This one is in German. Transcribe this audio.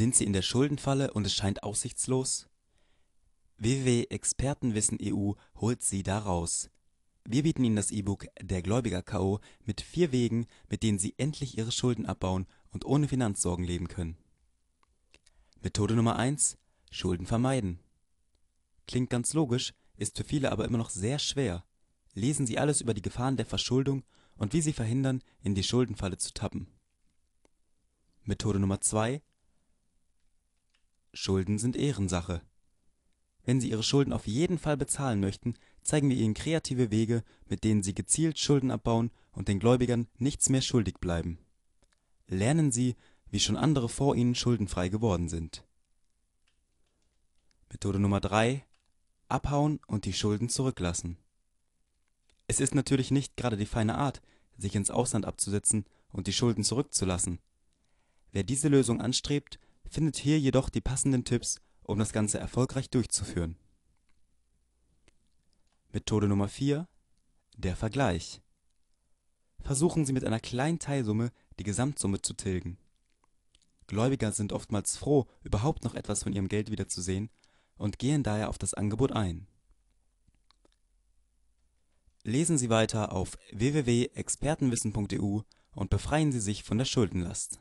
Sind sie in der Schuldenfalle und es scheint aussichtslos? www.expertenwissen.eu holt Sie da raus! Wir bieten Ihnen das E-Book Der Gläubiger-K.O. mit vier Wegen, mit denen Sie endlich Ihre Schulden abbauen und ohne Finanzsorgen leben können. Methode Nummer 1: Schulden vermeiden. Klingt ganz logisch, ist für viele aber immer noch sehr schwer. Lesen Sie alles über die Gefahren der Verschuldung und wie Sie verhindern, in die Schuldenfalle zu tappen. Methode Nummer 2 Schulden sind Ehrensache. Wenn Sie Ihre Schulden auf jeden Fall bezahlen möchten, zeigen wir Ihnen kreative Wege, mit denen Sie gezielt Schulden abbauen und den Gläubigern nichts mehr schuldig bleiben. Lernen Sie, wie schon andere vor Ihnen schuldenfrei geworden sind. Methode Nummer 3: Abhauen und die Schulden zurücklassen. Es ist natürlich nicht gerade die feine Art, sich ins Ausland abzusetzen und die Schulden zurückzulassen. Wer diese Lösung anstrebt findet hier jedoch die passenden Tipps, um das Ganze erfolgreich durchzuführen. Methode Nummer 4: Der Vergleich. Versuchen Sie mit einer kleinen Teilsumme die Gesamtsumme zu tilgen. Gläubiger sind oftmals froh, überhaupt noch etwas von ihrem Geld wiederzusehen und gehen daher auf das Angebot ein. Lesen Sie weiter auf www.expertenwissen.eu und befreien Sie sich von der Schuldenlast